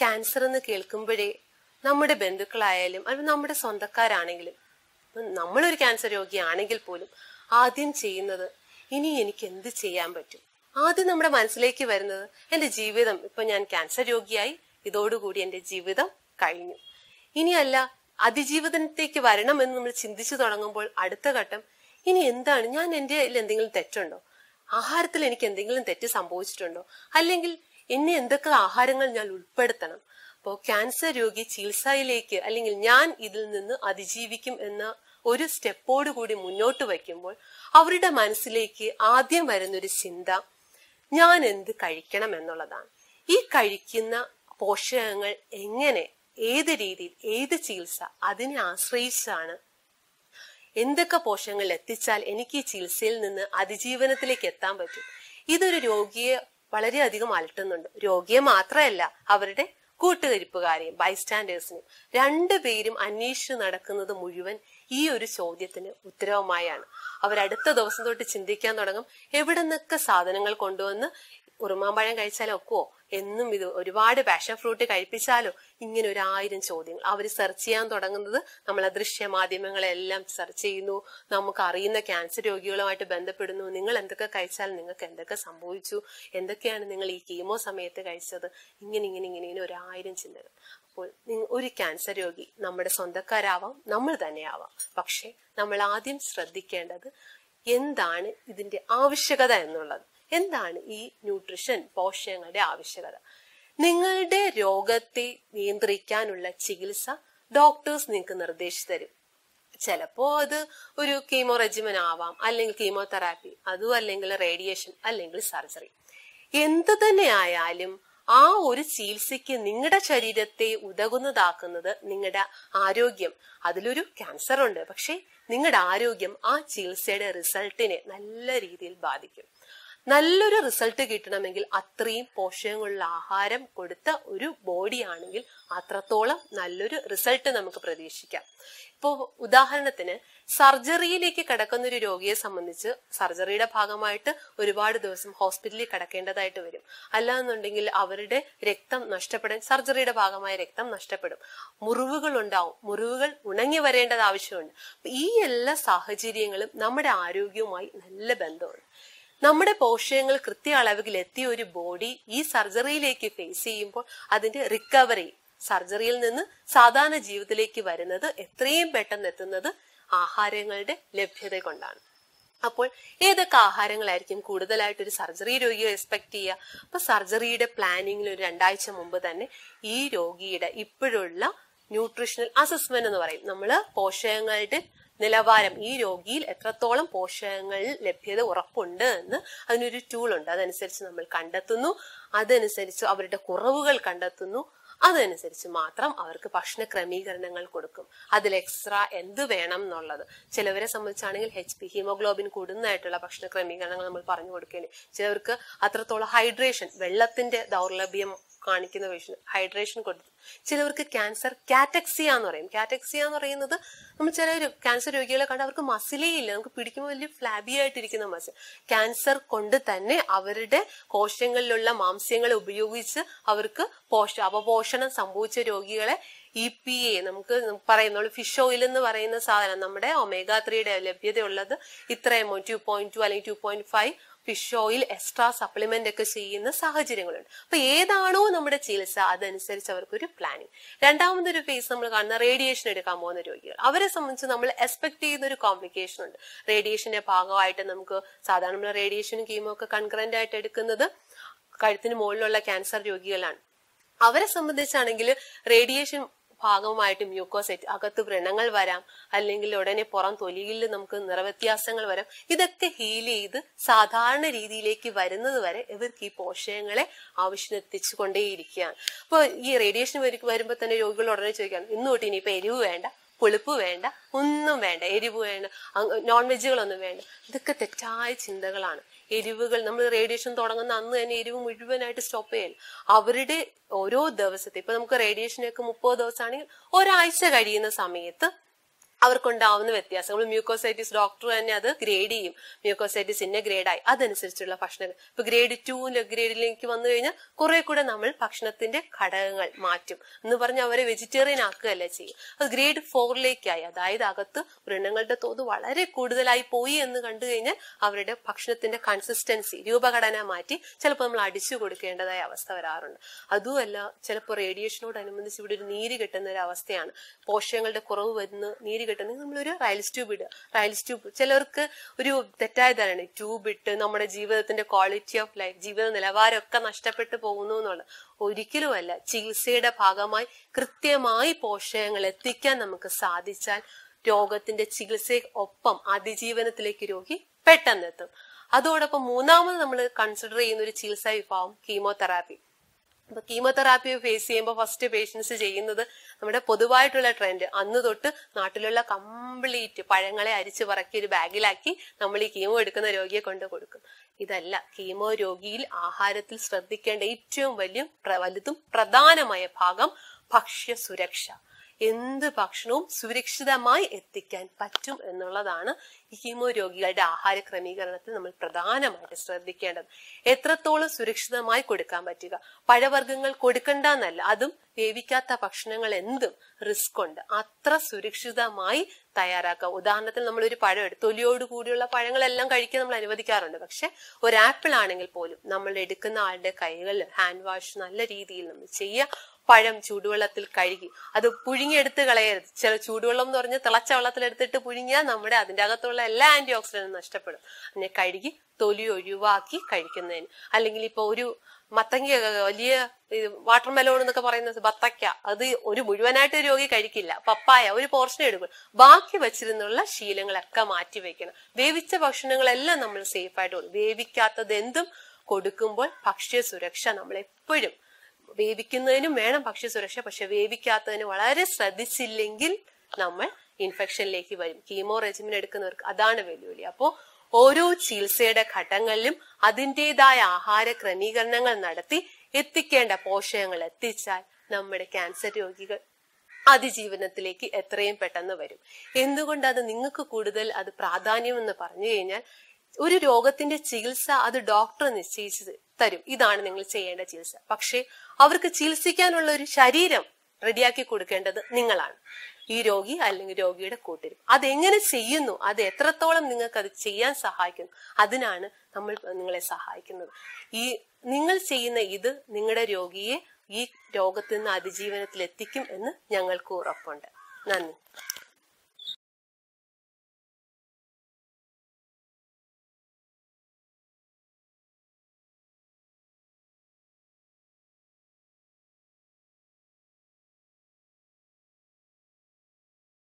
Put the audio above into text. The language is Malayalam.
ക്യാൻസർ എന്ന് കേൾക്കുമ്പോഴേ നമ്മുടെ ബന്ധുക്കളായാലും അല്ലെങ്കിൽ നമ്മുടെ സ്വന്തക്കാരാണെങ്കിലും നമ്മളൊരു ക്യാൻസർ രോഗിയാണെങ്കിൽ പോലും ആദ്യം ചെയ്യുന്നത് ഇനി എനിക്ക് എന്ത് ചെയ്യാൻ പറ്റും ആദ്യം നമ്മുടെ മനസ്സിലേക്ക് വരുന്നത് എന്റെ ജീവിതം ഇപ്പൊ ഞാൻ ക്യാൻസർ രോഗിയായി ഇതോടുകൂടി എന്റെ ജീവിതം കഴിഞ്ഞു ഇനിയല്ല അതിജീവിതത്തേക്ക് വരണം എന്ന് നമ്മൾ ചിന്തിച്ചു തുടങ്ങുമ്പോൾ അടുത്ത ഘട്ടം ഇനി എന്താണ് ഞാൻ എന്റെ എന്തെങ്കിലും തെറ്റുണ്ടോ ആഹാരത്തിൽ എനിക്ക് എന്തെങ്കിലും തെറ്റ് സംഭവിച്ചിട്ടുണ്ടോ അല്ലെങ്കിൽ ഇനി എന്തൊക്കെ ആഹാരങ്ങൾ ഞാൻ ഉൾപ്പെടുത്തണം അപ്പോൾ ക്യാൻസർ രോഗി ചികിത്സയിലേക്ക് അല്ലെങ്കിൽ ഞാൻ ഇതിൽ നിന്ന് അതിജീവിക്കും എന്ന ഒരു സ്റ്റെപ്പോട് കൂടി മുന്നോട്ട് വയ്ക്കുമ്പോൾ അവരുടെ മനസ്സിലേക്ക് ആദ്യം വരുന്നൊരു ചിന്ത ഞാൻ എന്ത് കഴിക്കണം എന്നുള്ളതാണ് ഈ കഴിക്കുന്ന പോഷകങ്ങൾ എങ്ങനെ ഏത് രീതിയിൽ ഏത് ചികിത്സ അതിനെ ആശ്രയിച്ചാണ് എന്തൊക്കെ പോഷകങ്ങൾ എത്തിച്ചാൽ എനിക്ക് ഈ ചികിത്സയിൽ നിന്ന് അതിജീവനത്തിലേക്ക് എത്താൻ പറ്റും ഇതൊരു രോഗിയെ വളരെയധികം അലട്ടുന്നുണ്ട് രോഗിയെ മാത്രമല്ല അവരുടെ കൂട്ടുകരിപ്പുകാരെയും ബൈസ്റ്റാൻഡേഴ്സിനും രണ്ടുപേരും അന്വേഷിച്ചു നടക്കുന്നത് മുഴുവൻ ഈ ഒരു ചോദ്യത്തിന് ഉത്തരവുമായാണ് അവരടുത്ത ദിവസം തൊട്ട് ചിന്തിക്കാൻ തുടങ്ങും എവിടെ നിന്നൊക്കെ സാധനങ്ങൾ കൊണ്ടുവന്ന് ഉറുമാമ്പഴം കഴിച്ചാലൊക്കെയോ എന്നും ഇത് ഒരുപാട് പാഷൻ ഫ്രൂട്ട് കഴിപ്പിച്ചാലോ ഇങ്ങനെ ഒരു ആയിരം ചോദ്യങ്ങൾ അവർ സെർച്ച് ചെയ്യാൻ തുടങ്ങുന്നത് നമ്മൾ അദൃശ്യ മാധ്യമങ്ങളെല്ലാം സെർച്ച് ചെയ്യുന്നു നമുക്ക് അറിയുന്ന ക്യാൻസർ രോഗികളുമായിട്ട് ബന്ധപ്പെടുന്നു നിങ്ങൾ എന്തൊക്കെ കഴിച്ചാൽ നിങ്ങൾക്ക് എന്തൊക്കെ സംഭവിച്ചു എന്തൊക്കെയാണ് നിങ്ങൾ ഈ കീമോ സമയത്ത് കഴിച്ചത് ഇങ്ങനെ ഇങ്ങനെ ഇങ്ങനെ ഇങ്ങനെ ഒരു ആയിരം ചിന്തകൾ അപ്പോൾ ഒരു ക്യാൻസർ രോഗി നമ്മുടെ സ്വന്തക്കാരാവാം നമ്മൾ തന്നെയാവാം പക്ഷെ നമ്മൾ ആദ്യം ശ്രദ്ധിക്കേണ്ടത് എന്താണ് ഇതിന്റെ ആവശ്യകത എന്നുള്ളത് എന്താണ് ഈ ന്യൂട്രിഷൻ പോഷകങ്ങളുടെ ആവശ്യകത നിങ്ങളുടെ രോഗത്തെ നിയന്ത്രിക്കാനുള്ള ചികിത്സ ഡോക്ടേഴ്സ് നിങ്ങൾക്ക് നിർദ്ദേശിച്ചു തരും ചിലപ്പോ അത് ഒരു കീമോ റെജിമൻ ആവാം അല്ലെങ്കിൽ കീമോതെറാപ്പി അതും അല്ലെങ്കിൽ റേഡിയേഷൻ അല്ലെങ്കിൽ സർജറി എന്തു തന്നെ ആയാലും ആ ഒരു ചികിത്സയ്ക്ക് നിങ്ങളുടെ ശരീരത്തെ ഉതകുന്നതാക്കുന്നത് നിങ്ങളുടെ ആരോഗ്യം അതിലൊരു ക്യാൻസർ ഉണ്ട് പക്ഷേ നിങ്ങളുടെ ആരോഗ്യം ആ ചികിത്സയുടെ റിസൾട്ടിനെ നല്ല രീതിയിൽ ബാധിക്കും നല്ലൊരു റിസൾട്ട് കിട്ടണമെങ്കിൽ അത്രയും പോഷകങ്ങളുള്ള ആഹാരം കൊടുത്ത ഒരു ബോഡി ആണെങ്കിൽ അത്രത്തോളം നല്ലൊരു റിസൾട്ട് നമുക്ക് പ്രതീക്ഷിക്കാം ഇപ്പോൾ ഉദാഹരണത്തിന് സർജറിയിലേക്ക് കിടക്കുന്ന ഒരു രോഗിയെ സംബന്ധിച്ച് സർജറിയുടെ ഭാഗമായിട്ട് ഒരുപാട് ദിവസം ഹോസ്പിറ്റലിൽ കിടക്കേണ്ടതായിട്ട് വരും അല്ലാന്നുണ്ടെങ്കിൽ അവരുടെ രക്തം നഷ്ടപ്പെടാൻ സർജറിയുടെ ഭാഗമായ രക്തം നഷ്ടപ്പെടും മുറിവുകൾ ഉണ്ടാവും മുറിവുകൾ ഉണങ്ങി വരേണ്ടത് ആവശ്യമുണ്ട് ഈ എല്ലാ സാഹചര്യങ്ങളും നമ്മുടെ ആരോഗ്യവുമായി നല്ല ബന്ധമുണ്ട് നമ്മുടെ പോഷകങ്ങൾ കൃത്യ അളവിൽ എത്തിയ ഒരു ബോഡി ഈ സർജറിയിലേക്ക് ഫേസ് ചെയ്യുമ്പോൾ അതിന്റെ റിക്കവറി സർജറിയിൽ നിന്ന് സാധാരണ ജീവിതത്തിലേക്ക് വരുന്നത് എത്രയും പെട്ടെന്ന് എത്തുന്നത് ആഹാരങ്ങളുടെ ലഭ്യത കൊണ്ടാണ് അപ്പോൾ ഏതൊക്കെ ആഹാരങ്ങളായിരിക്കും കൂടുതലായിട്ട് ഒരു സർജറി രോഗിയെ എക്സ്പെക്ട് ചെയ്യുക അപ്പൊ സർജറിയുടെ പ്ലാനിങ്ങിൽ ഒരു രണ്ടാഴ്ച മുമ്പ് തന്നെ ഈ രോഗിയുടെ ഇപ്പോഴുള്ള ന്യൂട്രീഷണൽ അസസ്മെന്റ് എന്ന് പറയും നമ്മൾ പോഷകങ്ങളുടെ നിലവാരം ഈ രോഗിയിൽ എത്രത്തോളം പോഷകങ്ങൾ ലഭ്യത ഉറപ്പുണ്ട് എന്ന് അതിനൊരു ടൂൾ ഉണ്ട് അതനുസരിച്ച് നമ്മൾ കണ്ടെത്തുന്നു അതനുസരിച്ച് അവരുടെ കുറവുകൾ കണ്ടെത്തുന്നു അതനുസരിച്ച് മാത്രം അവർക്ക് ഭക്ഷണ ക്രമീകരണങ്ങൾ കൊടുക്കും അതിൽ എക്സ്ട്രാ എന്ത് വേണം എന്നുള്ളത് ചിലവരെ സംബന്ധിച്ചാണെങ്കിൽ എച്ച് പി ഹീമോഗ്ലോബിൻ കൂടുന്നതായിട്ടുള്ള ഭക്ഷണ ക്രമീകരണങ്ങൾ നമ്മൾ പറഞ്ഞു കൊടുക്കേണ്ടി ചിലവർക്ക് അത്രത്തോളം ഹൈഡ്രേഷൻ വെള്ളത്തിന്റെ ദൗർലഭ്യം കാണിക്കുന്ന പേഷ്യൻ ഹൈഡ്രേഷൻ കൊടുത്തു ചിലവർക്ക് ക്യാൻസർ കാറ്റക്സിയ എന്ന് പറയും കാറ്റക്സിയ എന്ന് പറയുന്നത് നമ്മൾ ചില ക്യാൻസർ രോഗികളെ കണ്ട് അവർക്ക് മസിലേ ഇല്ല നമുക്ക് പിടിക്കുമ്പോൾ വലിയ ഫ്ലാബി ആയിട്ടിരിക്കുന്ന മസിൽ ക്യാൻസർ കൊണ്ട് തന്നെ അവരുടെ കോശങ്ങളിലുള്ള മാംസ്യങ്ങളെ ഉപയോഗിച്ച് അവർക്ക് പോഷ അവപോഷണം സംഭവിച്ച രോഗികളെ ഇ പി എ നമുക്ക് പറയും നമ്മൾ ഫിഷ് ഓയിൽ എന്ന് പറയുന്ന സാധനം നമ്മുടെ ഒമേഗ ത്രീയുടെ ലഭ്യതയുള്ളത് ഇത്ര എമൗണ്ട് ടു പോയിന്റ് ടു അല്ലെങ്കിൽ two point five oil extra supplement ഒക്കെ ചെയ്യുന്ന സാഹചര്യങ്ങളുണ്ട് അപ്പൊ ഏതാണോ നമ്മുടെ ചികിത്സ അതനുസരിച്ച് അവർക്കൊരു പ്ലാനിങ് രണ്ടാമതൊരു ഫേസ് നമ്മൾ കാണുന്ന റേഡിയേഷൻ എടുക്കാൻ പോകുന്ന രോഗികൾ അവരെ സംബന്ധിച്ച് നമ്മൾ എക്സ്പെക്ട് ചെയ്യുന്ന ഒരു കോംപ്ലിക്കേഷൻ ഉണ്ട് റേഡിയേഷന്റെ ഭാഗമായിട്ട് നമുക്ക് സാധാരണ നമ്മൾ റേഡിയേഷനും കീമോ ഒക്കെ കൺകറന്റ് ആയിട്ട് എടുക്കുന്നത് കഴുത്തിന് മുകളിലുള്ള ക്യാൻസർ രോഗികളാണ് അവരെ സംബന്ധിച്ചാണെങ്കിൽ റേഡിയേഷൻ ഭാഗമായിട്ട് മ്യൂക്കോസൈറ്റ് അകത്ത് വ്രണങ്ങൾ വരാം അല്ലെങ്കിൽ ഉടനെ പുറം തൊലിയിൽ നമുക്ക് നിറവ്യത്യാസങ്ങൾ വരാം ഇതൊക്കെ ഹീൽ ചെയ്ത് സാധാരണ രീതിയിലേക്ക് വരുന്നത് വരെ ഇവർക്ക് ഈ പോഷകങ്ങളെ ആവശ്യത്തിന് എത്തിച്ചുകൊണ്ടേയിരിക്കുകയാണ് അപ്പോൾ ഈ റേഡിയേഷൻ വരുമ്പോൾ തന്നെ രോഗികൾ ഉടനെ ചോദിക്കാം ഇന്ന് തൊട്ട് ഇനിയിപ്പോൾ എരിവ് വേണ്ട പുളിപ്പ് വേണ്ട ഒന്നും വേണ്ട എരിവ് വേണ്ട നോൺ വെജുകളൊന്നും വേണ്ട ഇതൊക്കെ തെറ്റായ ചിന്തകളാണ് എരിവുകൾ നമ്മൾ റേഡിയേഷൻ തുടങ്ങുന്ന അന്ന് തന്നെ എരിവ് മുഴുവനായിട്ട് സ്റ്റോപ്പ് ചെയ്യാൻ അവരുടെ ഓരോ ദിവസത്തെ ഇപ്പൊ നമുക്ക് റേഡിയേഷനൊക്കെ മുപ്പത് ദിവസമാണെങ്കിൽ ഒരാഴ്ച കഴിയുന്ന സമയത്ത് അവർക്കുണ്ടാവുന്ന വ്യത്യാസങ്ങൾ മ്യൂക്കോസൈറ്റിസ് ഡോക്ടർ തന്നെ അത് ഗ്രേഡ് ചെയ്യും മ്യൂക്കോസൈറ്റിസ് ഇന്ന ഗ്രേഡായി അതനുസരിച്ചുള്ള ഭക്ഷണങ്ങൾ ഇപ്പൊ ഗ്രേഡ് ടൂല് ഗ്രേഡിലേക്ക് വന്നു കഴിഞ്ഞാൽ കുറെ കൂടെ നമ്മൾ ഭക്ഷണത്തിന്റെ ഘടകങ്ങൾ മാറ്റും എന്ന് പറഞ്ഞ് അവരെ വെജിറ്റേറിയൻ ആക്കുകയല്ല ചെയ്യും അത് ഗ്രേഡ് ഫോറിലേക്കായി അതായത് അകത്ത് വൃണങ്ങളുടെ തോത് വളരെ കൂടുതലായി പോയി എന്ന് കണ്ടു കഴിഞ്ഞാൽ അവരുടെ ഭക്ഷണത്തിന്റെ കൺസിസ്റ്റൻസി രൂപഘടന മാറ്റി ചിലപ്പോൾ നമ്മൾ അടിച്ചു കൊടുക്കേണ്ടതായ അവസ്ഥ വരാറുണ്ട് അതുമല്ല ചിലപ്പോൾ റേഡിയേഷനോടനുബന്ധിച്ച് ഇവിടെ ഒരു നീര് കിട്ടുന്ന ഒരു അവസ്ഥയാണ് പോഷകങ്ങളുടെ കുറവ് വരുന്ന നീര് കിട്ടുന്നത് നമ്മളൊരു റയൽസ് ട്യൂബ് ഇടുക റയൽസ് ട്യൂബ് ചിലർക്ക് ഒരു തെറ്റായ ധാരണ ട്യൂബ് ഇട്ട് നമ്മുടെ ജീവിതത്തിന്റെ ക്വാളിറ്റി ഓഫ് ലൈഫ് ജീവിത നിലവാരമൊക്കെ നഷ്ടപ്പെട്ടു പോകുന്നു എന്നുള്ളത് ഒരിക്കലുമല്ല ചികിത്സയുടെ ഭാഗമായി കൃത്യമായി പോഷകങ്ങൾ എത്തിക്കാൻ നമുക്ക് സാധിച്ചാൽ രോഗത്തിന്റെ ചികിത്സയ്ക്കൊപ്പം അതിജീവനത്തിലേക്ക് രോഗി പെട്ടെന്നെത്തും അതോടൊപ്പം മൂന്നാമത് നമ്മൾ കൺസിഡർ ചെയ്യുന്ന ഒരു ചികിത്സാ വിഭാഗം കീമോതെറാപ്പി അപ്പൊ കീമോതെറാപ്പി ഫേസ് ചെയ്യുമ്പോൾ ഫസ്റ്റ് പേഷ്യൻസ് ചെയ്യുന്നത് നമ്മുടെ പൊതുവായിട്ടുള്ള ട്രെൻഡ് അന്ന് തൊട്ട് നാട്ടിലുള്ള കംപ്ലീറ്റ് പഴങ്ങളെ അരിച്ചു പറക്കി ഒരു ബാഗിലാക്കി നമ്മൾ ഈ കീമോ എടുക്കുന്ന രോഗിയെ കൊണ്ട് കൊടുക്കും ഇതല്ല കീമോ രോഗിയിൽ ആഹാരത്തിൽ ശ്രദ്ധിക്കേണ്ട ഏറ്റവും വലിയ വലുതും പ്രധാനമായ ഭാഗം ഭക്ഷ്യ സുരക്ഷ എന്ത് ഭക്ഷണവും സുരക്ഷിതമായി എത്തിക്കാൻ പറ്റും എന്നുള്ളതാണ് ഈ ഹീമോ രോഗികളുടെ ആഹാര ക്രമീകരണത്തിൽ നമ്മൾ പ്രധാനമായിട്ട് ശ്രദ്ധിക്കേണ്ടത് എത്രത്തോളം സുരക്ഷിതമായി കൊടുക്കാൻ പറ്റുക പഴവർഗ്ഗങ്ങൾ കൊടുക്കണ്ട എന്നല്ല അതും വേവിക്കാത്ത ഭക്ഷണങ്ങൾ എന്തും റിസ്ക് ഉണ്ട് അത്ര സുരക്ഷിതമായി തയ്യാറാക്കുക ഉദാഹരണത്തിന് നമ്മൾ ഒരു പഴം എടുത്ത് തൊലിയോട് കൂടിയുള്ള പഴങ്ങളെല്ലാം കഴിക്കാൻ നമ്മൾ അനുവദിക്കാറുണ്ട് പക്ഷെ ഒരു ആപ്പിൾ ആണെങ്കിൽ പോലും നമ്മൾ എടുക്കുന്ന ആളുടെ കൈകളിൽ ഹാൻഡ് വാഷ് നല്ല രീതിയിൽ നമ്മൾ ചെയ്യുക പഴം ചൂടുവെള്ളത്തിൽ കഴുകി അത് പുഴുങ്ങിയെടുത്ത് കളയരുത് ചില ചൂടുവെള്ളം എന്ന് പറഞ്ഞ് തിളച്ച വെള്ളത്തിലെടുത്തിട്ട് പുഴുങ്ങിയാൽ നമ്മുടെ അതിൻ്റെ അകത്തുള്ള എല്ലാ ആന്റി ഓക്സിഡൻറ്റും നഷ്ടപ്പെടും അതിനെ കഴുകി തൊലി ഒഴിവാക്കി കഴിക്കുന്നതിന് അല്ലെങ്കിൽ ഇപ്പൊ ഒരു മത്തങ്ങ വലിയ വാട്ടർ മെലോൺ എന്നൊക്കെ പറയുന്നത് ബത്തക്ക അത് ഒരു മുഴുവനായിട്ട് രോഗി കഴിക്കില്ല പപ്പായ ഒരു പോർഷൻ എടുക്കും ബാക്കി വെച്ചിരുന്നുള്ള ശീലങ്ങളൊക്കെ മാറ്റി വെക്കണം വേവിച്ച ഭക്ഷണങ്ങളെല്ലാം നമ്മൾ സേഫ് ആയിട്ട് വേവിക്കാത്തത് എന്തും കൊടുക്കുമ്പോൾ ഭക്ഷ്യ സുരക്ഷ നമ്മൾ എപ്പോഴും വേവിക്കുന്നതിനും വേണം സുരക്ഷ പക്ഷെ വേവിക്കാത്തതിന് വളരെ ശ്രദ്ധിച്ചില്ലെങ്കിൽ നമ്മൾ ഇൻഫെക്ഷനിലേക്ക് വരും കീമോ റെജിമിൻ എടുക്കുന്നവർക്ക് അതാണ് വെല്ലുവിളി അപ്പോൾ ഓരോ ചികിത്സയുടെ ഘട്ടങ്ങളിലും അതിൻ്റെതായ ആഹാര ക്രമീകരണങ്ങൾ നടത്തി എത്തിക്കേണ്ട പോഷകങ്ങൾ എത്തിച്ചാൽ നമ്മുടെ ക്യാൻസർ രോഗികൾ അതിജീവനത്തിലേക്ക് എത്രയും പെട്ടെന്ന് വരും എന്തുകൊണ്ടത് നിങ്ങൾക്ക് കൂടുതൽ അത് പ്രാധാന്യം എന്ന് പറഞ്ഞു കഴിഞ്ഞാൽ ഒരു രോഗത്തിന്റെ ചികിത്സ അത് ഡോക്ടർ നിശ്ചയിച്ച് തരും ഇതാണ് നിങ്ങൾ ചെയ്യേണ്ട ചികിത്സ പക്ഷേ അവർക്ക് ചികിത്സിക്കാനുള്ള ഒരു ശരീരം റെഡിയാക്കി കൊടുക്കേണ്ടത് നിങ്ങളാണ് ഈ രോഗി അല്ലെങ്കിൽ രോഗിയുടെ കൂട്ടരും അതെങ്ങനെ ചെയ്യുന്നു അത് എത്രത്തോളം നിങ്ങൾക്ക് അത് ചെയ്യാൻ സഹായിക്കുന്നു അതിനാണ് നമ്മൾ നിങ്ങളെ സഹായിക്കുന്നത് ഈ നിങ്ങൾ ചെയ്യുന്ന ഇത് നിങ്ങളുടെ രോഗിയെ ഈ രോഗത്തിൽ നിന്ന് അതിജീവനത്തിൽ എത്തിക്കും എന്ന് ഞങ്ങൾക്ക് ഉറപ്പുണ്ട് നന്ദി